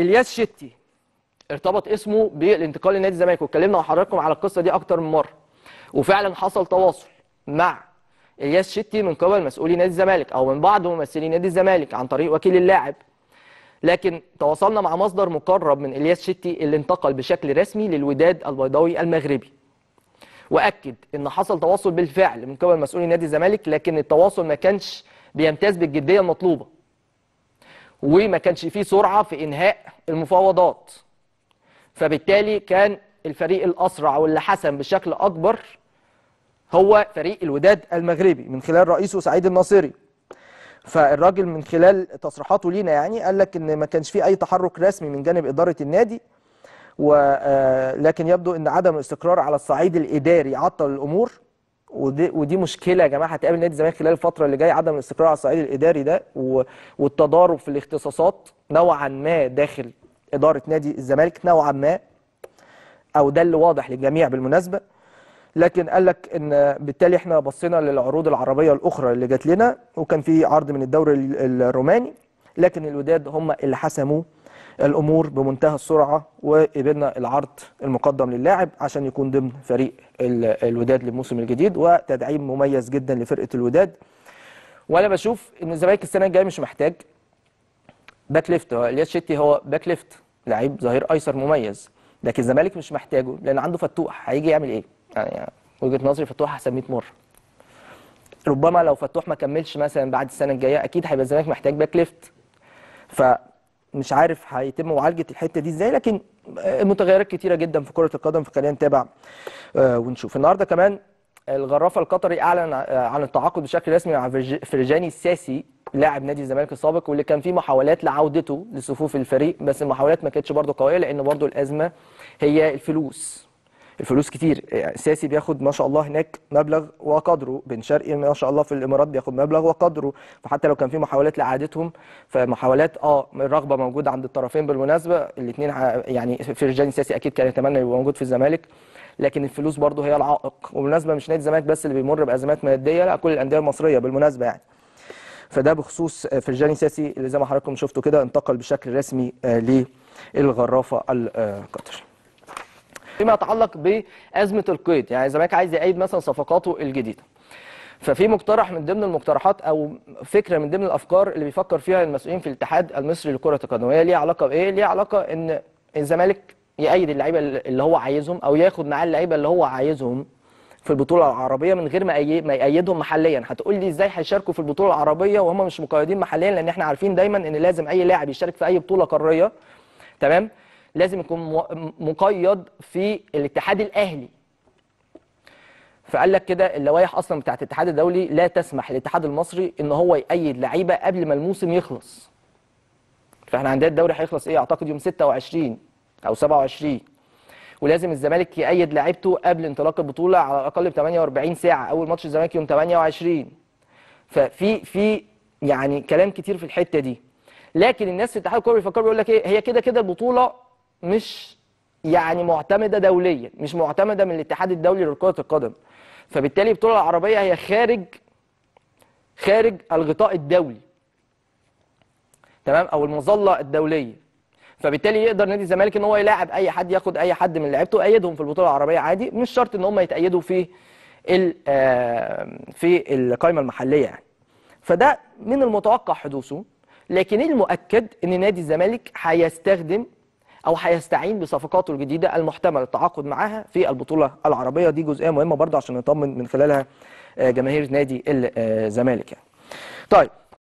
الياس شتي ارتبط اسمه بالانتقال لنادي الزمالك واتكلمنا مع حضراتكم على القصه دي اكتر من مره وفعلا حصل تواصل مع الياس شتي من قبل مسؤولي نادي الزمالك او من بعض ممثلي نادي الزمالك عن طريق وكيل اللاعب لكن تواصلنا مع مصدر مقرب من الياس شتي اللي انتقل بشكل رسمي للوداد البيضاوي المغربي واكد ان حصل تواصل بالفعل من قبل مسؤولي نادي الزمالك لكن التواصل ما كانش بيمتاز بالجديه المطلوبه وما كانش فيه سرعة في إنهاء المفاوضات فبالتالي كان الفريق الأسرع واللي حسم بشكل أكبر هو فريق الوداد المغربي من خلال رئيسه سعيد الناصري فالراجل من خلال تصريحاته لينا يعني قال لك ان ما كانش فيه اي تحرك رسمي من جانب اداره النادي ولكن آه، يبدو ان عدم الاستقرار على الصعيد الاداري عطل الامور ودي ودي مشكله يا جماعه هتقابل نادي الزمالك خلال الفتره اللي جايه عدم الاستقرار على الصعيد الاداري ده والتضارب في الاختصاصات نوعا ما داخل اداره نادي الزمالك نوعا ما او ده اللي واضح للجميع بالمناسبه لكن قال لك ان بالتالي احنا بصينا للعروض العربيه الاخرى اللي جات لنا وكان في عرض من الدوري الروماني لكن الوداد هم اللي حسموه الامور بمنتهى السرعه وقبلنا العرض المقدم للاعب عشان يكون ضمن فريق الوداد للموسم الجديد وتدعيم مميز جدا لفرقه الوداد وانا بشوف ان الزمالك السنه الجايه مش محتاج باك ليفت الياس شتي هو باك ليفت لعيب ظهير ايسر مميز لكن الزمالك مش محتاجه لان عنده فتوح هيجي يعمل ايه يعني وجهه نظري فتوح احسن 100 مره ربما لو فتوح ما كملش مثلا بعد السنه الجايه اكيد هيبقى الزمالك محتاج باك ليفت ف مش عارف هيتم معالجه الحته دي ازاي لكن المتغيرات كتيره جدا في كره القدم فخلينا نتابع آه، ونشوف النهارده كمان الغرافه القطري اعلن آه، عن التعاقد بشكل رسمي مع فرجاني الساسي لاعب نادي الزمالك السابق واللي كان فيه محاولات لعودته لصفوف الفريق بس المحاولات ما كانتش برضه قويه لان برضه الازمه هي الفلوس الفلوس كتير ساسي بياخد ما شاء الله هناك مبلغ وقدره بن شرقي ما شاء الله في الامارات بياخد مبلغ وقدره فحتى لو كان في محاولات لاعادتهم فمحاولات اه الرغبه موجوده عند الطرفين بالمناسبه الاثنين يعني فرجاني ساسي اكيد كان يتمنى يبقى موجود في الزمالك لكن الفلوس برضه هي العائق وبالمناسبه مش نادي الزمالك بس اللي بيمر بازمات ماديه لا كل الانديه المصريه بالمناسبه يعني فده بخصوص فرجاني ساسي اللي زي ما حضراتكم شفتوا كده انتقل بشكل رسمي آه، للغرافه القطري فيما يتعلق بازمه القيد يعني الزمالك عايز يعيد مثلا صفقاته الجديده ففي مقترح من ضمن المقترحات او فكره من ضمن الافكار اللي بيفكر فيها المسؤولين في الاتحاد المصري لكره القدم ليها علاقه بايه ليها علاقه ان الزمالك يأيد اللعيبه اللي هو عايزهم او ياخد معاه اللعيبه اللي هو عايزهم في البطوله العربيه من غير ما ما يأيدهم محليا هتقول لي ازاي هيشاركوا في البطوله العربيه وهم مش مقيدين محليا لان احنا عارفين دايما ان لازم اي لاعب يشارك في اي بطوله قاريه تمام لازم يكون مقيد في الاتحاد الاهلي فقال لك كده اللوائح اصلا بتاعت الاتحاد الدولي لا تسمح للاتحاد المصري ان هو يقيد لعيبه قبل ما الموسم يخلص فاحنا عندنا الدوري هيخلص ايه اعتقد يوم 26 او 27 ولازم الزمالك يقيد لعيبته قبل انطلاق البطوله على الاقل ب 48 ساعه اول ماتش الزمالك يوم 28 ففي في يعني كلام كتير في الحته دي لكن الناس في اتحاد الكوره بيفكروا بيقول لك ايه هي كده كده البطوله مش يعني معتمده دوليا مش معتمده من الاتحاد الدولي لكره القدم فبالتالي البطوله العربيه هي خارج خارج الغطاء الدولي تمام او المظله الدوليه فبالتالي يقدر نادي الزمالك ان هو يلاعب اي حد ياخد اي حد من لعيبته ويأيدهم في البطوله العربيه عادي مش شرط ان هم يتأيدوا في آه، في القائمه المحليه يعني فده من المتوقع حدوثه لكن المؤكد ان نادي الزمالك هيستخدم او هيستعين بصفقاته الجديده المحتمل التعاقد معاها في البطوله العربيه دي جزئيه مهمه برضه عشان نطمن من خلالها آه، جماهير نادي الزمالك يعني. طيب